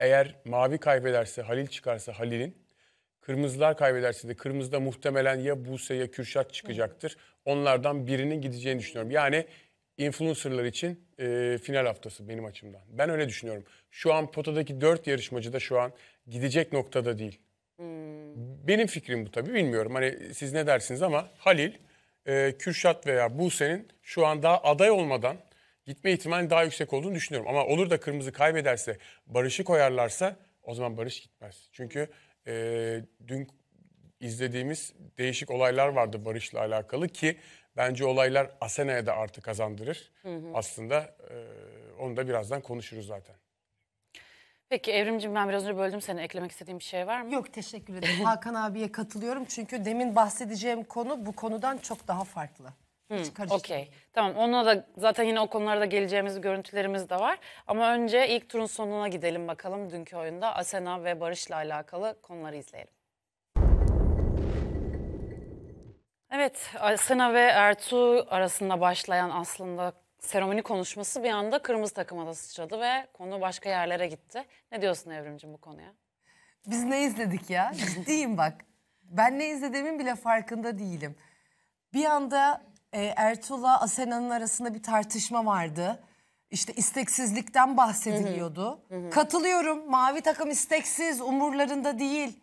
eğer mavi kaybederse Halil çıkarsa Halil'in, kırmızılar kaybederse de kırmızıda muhtemelen ya Buse ya Kürşat çıkacaktır. Onlardan birinin gideceğini düşünüyorum. Yani influencerlar için e, final haftası benim açımdan. Ben öyle düşünüyorum. Şu an potadaki dört yarışmacı da şu an gidecek noktada değil. Hmm. Benim fikrim bu tabii bilmiyorum. Hani siz ne dersiniz ama Halil, e, Kürşat veya Buse'nin şu an daha aday olmadan gitme ihtimali daha yüksek olduğunu düşünüyorum. Ama olur da kırmızı kaybederse, Barış'ı koyarlarsa o zaman Barış gitmez. Çünkü e, dün izlediğimiz değişik olaylar vardı Barış'la alakalı ki bence olaylar Asena'ya da artı kazandırır. Hı hı. Aslında e, onu da birazdan konuşuruz zaten. Peki Evrimcim ben biraz önce böldüm seni. Eklemek istediğim bir şey var mı? Yok teşekkür ederim. Hakan abiye katılıyorum. Çünkü demin bahsedeceğim konu bu konudan çok daha farklı. Hmm, Okey. Tamam ona da zaten yine o konularda geleceğimiz görüntülerimiz de var. Ama önce ilk turun sonuna gidelim bakalım dünkü oyunda Asena ve Barış'la alakalı konuları izleyelim. Evet Asena ve Ertuğ arasında başlayan aslında seremoni konuşması bir anda kırmızı takıma da sıçradı ve konu başka yerlere gitti. Ne diyorsun Evrimcim bu konuya? Biz ne izledik ya? Ciddiyim bak. Ben ne izlediğimin bile farkında değilim. Bir anda e, Ertuğ'la Asena'nın arasında bir tartışma vardı. İşte isteksizlikten bahsediliyordu. Hı hı. Hı hı. Katılıyorum. Mavi takım isteksiz, umurlarında değil.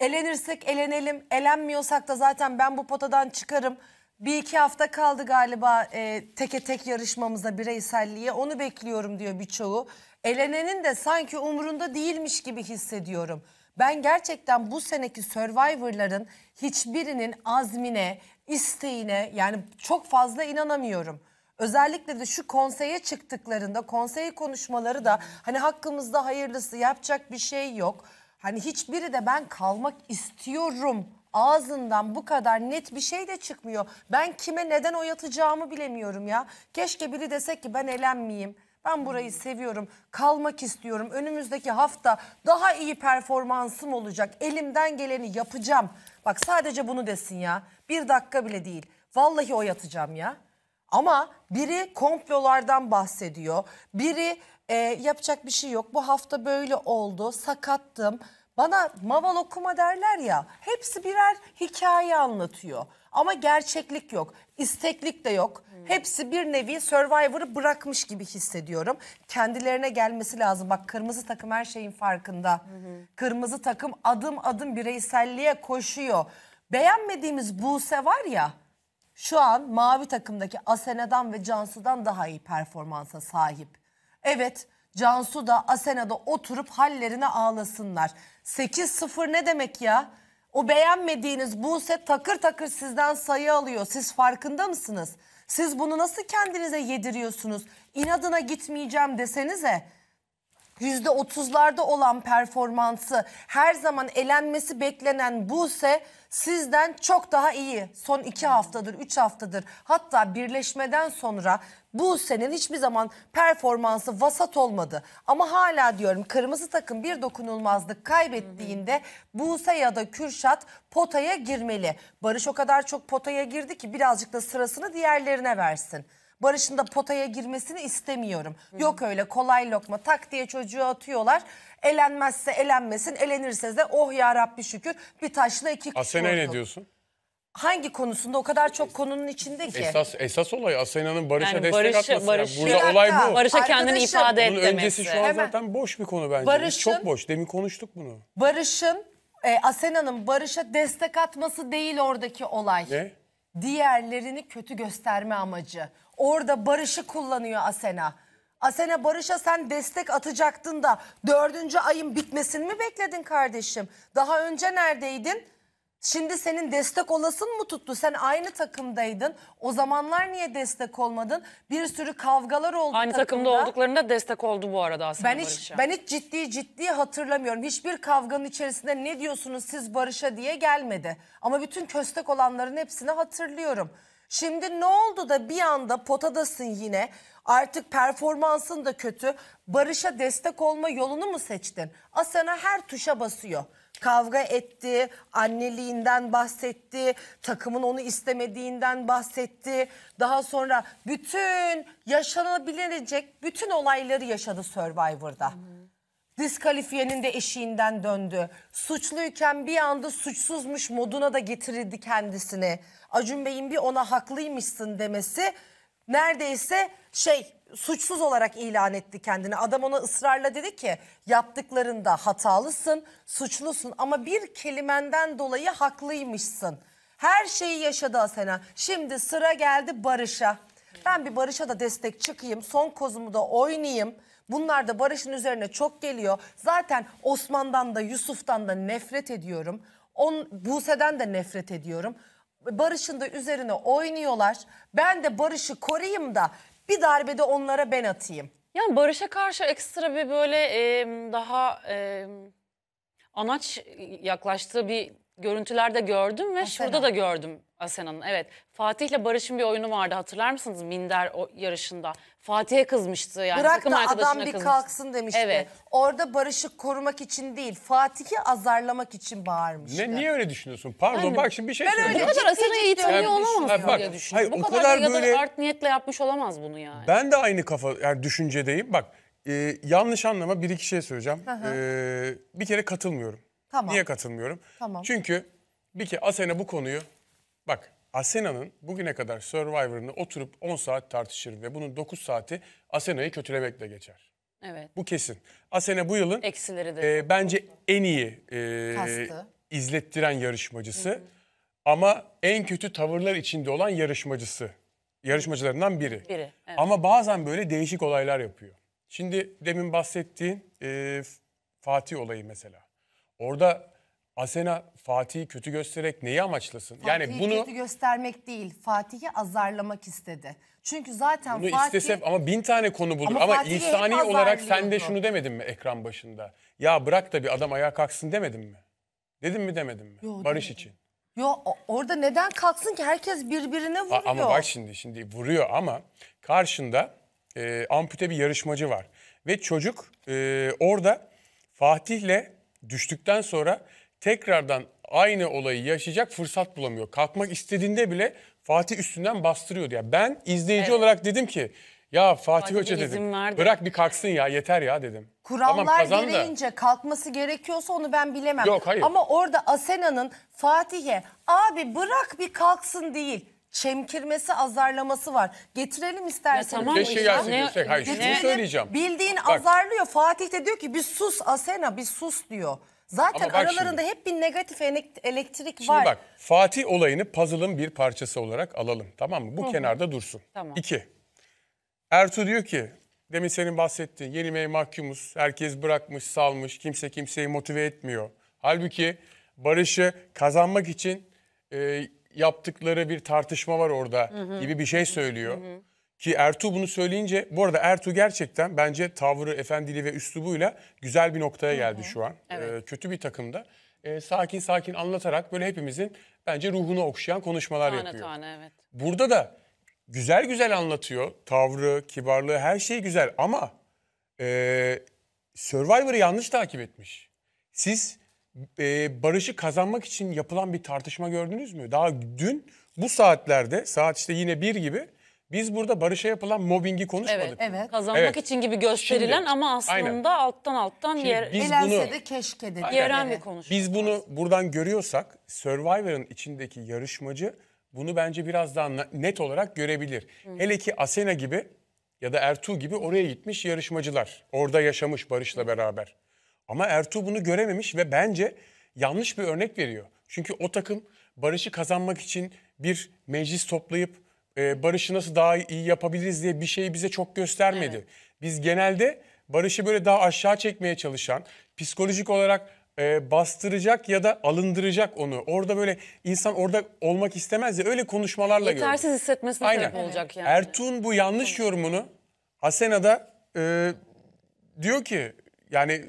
Elenirsek elenelim, elenmiyorsak da zaten ben bu potadan çıkarım. Bir iki hafta kaldı galiba e, teke tek yarışmamıza bireyselliğe. Onu bekliyorum diyor birçoğu. Elenenin de sanki umurunda değilmiş gibi hissediyorum. Ben gerçekten bu seneki Survivor'ların hiçbirinin azmine, isteğine yani çok fazla inanamıyorum. Özellikle de şu konseye çıktıklarında konsey konuşmaları da hani hakkımızda hayırlısı yapacak bir şey yok. Hani hiçbiri de ben kalmak istiyorum ağzından bu kadar net bir şey de çıkmıyor. Ben kime neden oy atacağımı bilemiyorum ya. Keşke biri desek ki ben elenmeyeyim. Ben burayı seviyorum, kalmak istiyorum. Önümüzdeki hafta daha iyi performansım olacak. Elimden geleni yapacağım. Bak sadece bunu desin ya. Bir dakika bile değil. Vallahi o yatacağım ya. Ama biri komplolardan bahsediyor. Biri e, yapacak bir şey yok. Bu hafta böyle oldu. Sakattım. Bana maval okuma derler ya. Hepsi birer hikaye anlatıyor. Ama gerçeklik yok. isteklik de yok. Hmm. Hepsi bir nevi Survivor'ı bırakmış gibi hissediyorum. Kendilerine gelmesi lazım. Bak kırmızı takım her şeyin farkında. Hmm. Kırmızı takım adım adım bireyselliğe koşuyor. Beğenmediğimiz Buse var ya şu an mavi takımdaki Asena'dan ve Cansu'dan daha iyi performansa sahip. Evet Cansu da Asena'da oturup hallerine ağlasınlar. 8-0 ne demek ya? O beğenmediğiniz Buse takır takır sizden sayı alıyor. Siz farkında mısınız? Siz bunu nasıl kendinize yediriyorsunuz? İnadına gitmeyeceğim desenize yüzde otuzlarda olan performansı her zaman elenmesi beklenen Buse sizden çok daha iyi. Son iki haftadır, üç haftadır hatta birleşmeden sonra bu senin hiçbir zaman performansı vasat olmadı. Ama hala diyorum kırmızı takım bir dokunulmazlık kaybettiğinde Buse ya da Kürşat potaya girmeli. Barış o kadar çok potaya girdi ki birazcık da sırasını diğerlerine versin. Barış'ın da potaya girmesini istemiyorum. Hı-hı. Yok öyle kolay lokma tak diye çocuğu atıyorlar. Elenmezse elenmesin, elenirse de oh ya Rabbi şükür bir taşla iki kuş Asena ne diyorsun? Hangi konusunda o kadar çok konunun içinde ki. Esas esas olay Asena'nın Barış'a Yani destek Barış'ı- atması. Barış- Yani Bir Burada dakika, olay bu. Barış'a kendini Arkadaşım, ifade Bunun etmemesi. öncesi şu an Hemen. zaten boş bir konu bence. Barış'ın- Biz çok boş. Demin konuştuk bunu. Barış'ın, e, Asena'nın Barış'a destek atması değil oradaki olay. Ne? Diğerlerini kötü gösterme amacı. Orada Barış'ı kullanıyor Asena. Asena Barış'a sen destek atacaktın da dördüncü ayın bitmesini mi bekledin kardeşim? Daha önce neredeydin? Şimdi senin destek olasın mı tuttu? Sen aynı takımdaydın. O zamanlar niye destek olmadın? Bir sürü kavgalar oldu Aynı takımda, olduklarında destek oldu bu arada aslında Ben hiç Barış'a. ben hiç ciddi ciddi hatırlamıyorum. Hiçbir kavganın içerisinde ne diyorsunuz siz Barış'a diye gelmedi. Ama bütün köstek olanların hepsini hatırlıyorum. Şimdi ne oldu da bir anda potadasın yine artık performansın da kötü Barış'a destek olma yolunu mu seçtin? Asena her tuşa basıyor. Kavga etti, anneliğinden bahsetti, takımın onu istemediğinden bahsetti. Daha sonra bütün yaşanabilecek bütün olayları yaşadı Survivor'da. Hı Diskalifiyenin de eşiğinden döndü. Suçluyken bir anda suçsuzmuş moduna da getirildi kendisini. Acun Bey'in bir ona haklıymışsın demesi neredeyse şey suçsuz olarak ilan etti kendini. Adam ona ısrarla dedi ki yaptıklarında hatalısın, suçlusun ama bir kelimenden dolayı haklıymışsın. Her şeyi yaşadı Asena. Şimdi sıra geldi Barış'a. Ben bir Barış'a da destek çıkayım, son kozumu da oynayayım. Bunlar da Barış'ın üzerine çok geliyor. Zaten Osman'dan da Yusuf'tan da nefret ediyorum. On, Buse'den de nefret ediyorum. Barış'ın da üzerine oynuyorlar. Ben de Barış'ı koruyayım da bir darbede onlara ben atayım. Yani Barış'a karşı ekstra bir böyle e, daha e, anaç yaklaştığı bir görüntülerde gördüm ve Asena. şurada da gördüm Asena'nın. Evet. Fatih'le Barış'ın bir oyunu vardı hatırlar mısınız? Minder o yarışında. Fatih'e kızmıştı yani. Bırak Takım da adam bir kızmıştı. kalksın demişti. Evet. Orada Barış'ı korumak için değil, Fatih'i azarlamak için bağırmıştı. Ne, niye öyle düşünüyorsun? Pardon Yani- bak şimdi bir şey ben öyle Bu kadar Asena'yı iyi tanıyor olamaz diye düşünüyorum. hayır, Bu o kadar, kadar böyle- art niyetle yapmış olamaz bunu yani. Ben de aynı kafa yani düşüncedeyim. Bak e, yanlış anlama bir iki şey söyleyeceğim. E, bir kere katılmıyorum. Tamam. Niye katılmıyorum? Tamam. Çünkü bir ki Asena bu konuyu bak Asena'nın bugüne kadar Survivor'ını oturup 10 saat tartışır ve bunun 9 saati Asena'yı kötülemekle geçer. Evet. Bu kesin. Asena bu yılın eksileri de e, bence en iyi e, izlettiren yarışmacısı Hı -hı. ama en kötü tavırlar içinde olan yarışmacısı. Yarışmacılarından biri. biri evet. Ama bazen böyle değişik olaylar yapıyor. Şimdi demin bahsettiğin e, Fatih olayı mesela. Orada Asena Fatih'i kötü göstererek neyi amaçlasın? Fatih'i yani bunu kötü göstermek değil, Fatih'i azarlamak istedi. Çünkü zaten bunu Fatih... istese ama bin tane konu bulur. Ama, ama insani olarak sen de şunu demedin mi ekran başında? Ya bırak da bir adam ayağa kalksın demedin mi? Dedim mi demedim mi? Yo, Barış demedim. için. Yo orada neden kalksın ki herkes birbirine vuruyor. A, ama bak şimdi şimdi vuruyor ama karşında e, ampute bir yarışmacı var. Ve çocuk e, orada Fatih'le düştükten sonra tekrardan aynı olayı yaşayacak fırsat bulamıyor. Kalkmak istediğinde bile Fatih üstünden bastırıyordu. Ya yani ben izleyici evet. olarak dedim ki ya Fatih, Fatih Hoca dedim. Verdi. Bırak bir kalksın ya yeter ya dedim. Kurallar tamam, gereğince kalkması gerekiyorsa onu ben bilemem. Yok hayır. Ama orada Asena'nın Fatih'e abi bırak bir kalksın değil çemkirmesi, azarlaması var. Getirelim istersen. Ya tamam Keşke gelsin desek. Hayır şunu ne? söyleyeceğim. Bildiğin bak. azarlıyor. Fatih de diyor ki bir sus Asena bir sus diyor. Zaten aralarında şimdi, hep bir negatif elektrik şimdi var. Şimdi bak Fatih olayını puzzle'ın bir parçası olarak alalım tamam mı? Bu Hı-hı. kenarda dursun. Tamam. İki. Ertuğ diyor ki demin senin bahsettiğin yenilmeye mahkumuz. Herkes bırakmış salmış kimse kimseyi motive etmiyor. Halbuki Barış'ı kazanmak için... E, yaptıkları bir tartışma var orada hı hı. gibi bir şey söylüyor. Hı hı. Ki Ertuğ bunu söyleyince, bu arada Ertuğ gerçekten bence tavrı, efendiliği ve üslubuyla güzel bir noktaya geldi hı hı. şu an. Evet. Ee, kötü bir takımda. Ee, sakin sakin anlatarak böyle hepimizin bence ruhunu okşayan konuşmalar tane yapıyor. Tane evet. Burada da güzel güzel anlatıyor. Tavrı, kibarlığı, her şey güzel ama e, Survivor'ı yanlış takip etmiş. Siz e, barışı kazanmak için yapılan bir tartışma gördünüz mü? Daha dün bu saatlerde saat işte yine bir gibi biz burada barışa yapılan mobbingi konuşmadık. Evet, evet. Kazanmak evet. için gibi gösterilen Şimdi, ama aslında aynen. alttan alttan yer Elense de keşke dedi. Yeren bir konuşma. Biz bunu buradan görüyorsak Survivor'ın içindeki yarışmacı bunu bence biraz daha net olarak görebilir. Hı. Hele ki Asena gibi ya da Ertuğ gibi oraya gitmiş yarışmacılar. Orada yaşamış Barış'la beraber. Ama Ertuğ bunu görememiş ve bence yanlış bir örnek veriyor. Çünkü o takım Barış'ı kazanmak için bir meclis toplayıp e, Barış'ı nasıl daha iyi yapabiliriz diye bir şeyi bize çok göstermedi. Evet. Biz genelde Barış'ı böyle daha aşağı çekmeye çalışan, psikolojik olarak e, bastıracak ya da alındıracak onu. Orada böyle insan orada olmak istemez ya öyle konuşmalarla görüyor. Yetersiz görüyorum. hissetmesine Aynen. sebep olacak yani. Ertuğ'un bu yanlış yorumunu Hasena'da e, diyor ki yani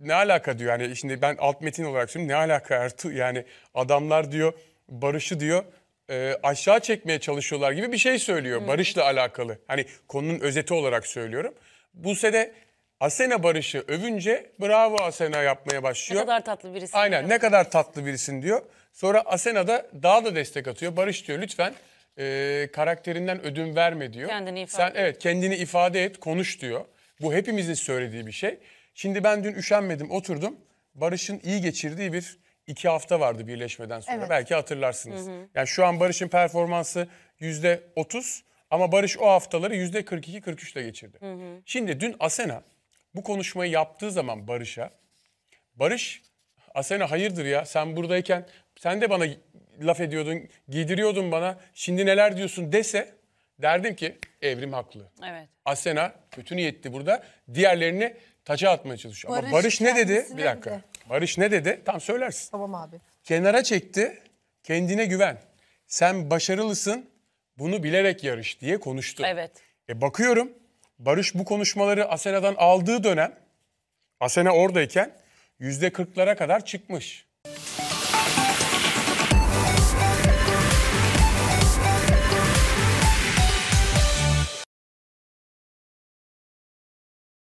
ne alaka diyor. Yani şimdi ben alt metin olarak söylüyorum. Ne alaka Ertuğ? Yani adamlar diyor barışı diyor e, aşağı çekmeye çalışıyorlar gibi bir şey söylüyor. Hı. Barışla alakalı. Hani konunun özeti olarak söylüyorum. Buse de Asena Barış'ı övünce bravo Asena yapmaya başlıyor. Ne kadar tatlı birisin. Aynen ne kadar tatlı birisin diyor. Sonra Asena da daha da destek atıyor. Barış diyor lütfen e, karakterinden ödün verme diyor. Kendini ifade Sen, et. Evet kendini ifade et konuş diyor. Bu hepimizin söylediği bir şey. Şimdi ben dün üşenmedim oturdum. Barış'ın iyi geçirdiği bir iki hafta vardı birleşmeden sonra. Evet. Belki hatırlarsınız. Hı hı. Yani şu an Barış'ın performansı yüzde otuz ama Barış o haftaları yüzde kırk iki kırk üçte geçirdi. Hı hı. Şimdi dün Asena bu konuşmayı yaptığı zaman Barış'a Barış Asena hayırdır ya sen buradayken sen de bana laf ediyordun giydiriyordun bana şimdi neler diyorsun dese derdim ki Evrim haklı. Evet. Asena kötü niyetli burada. Diğerlerini taça atmaya çalışıyor. Barış Ama Barış ne dedi? Bir dakika. De. Barış ne dedi? Tam söylersin. Tamam abi. Kenara çekti. Kendine güven. Sen başarılısın. Bunu bilerek yarış diye konuştu. Evet. E bakıyorum Barış bu konuşmaları Asena'dan aldığı dönem Asena oradayken yüzde %40'lara kadar çıkmış.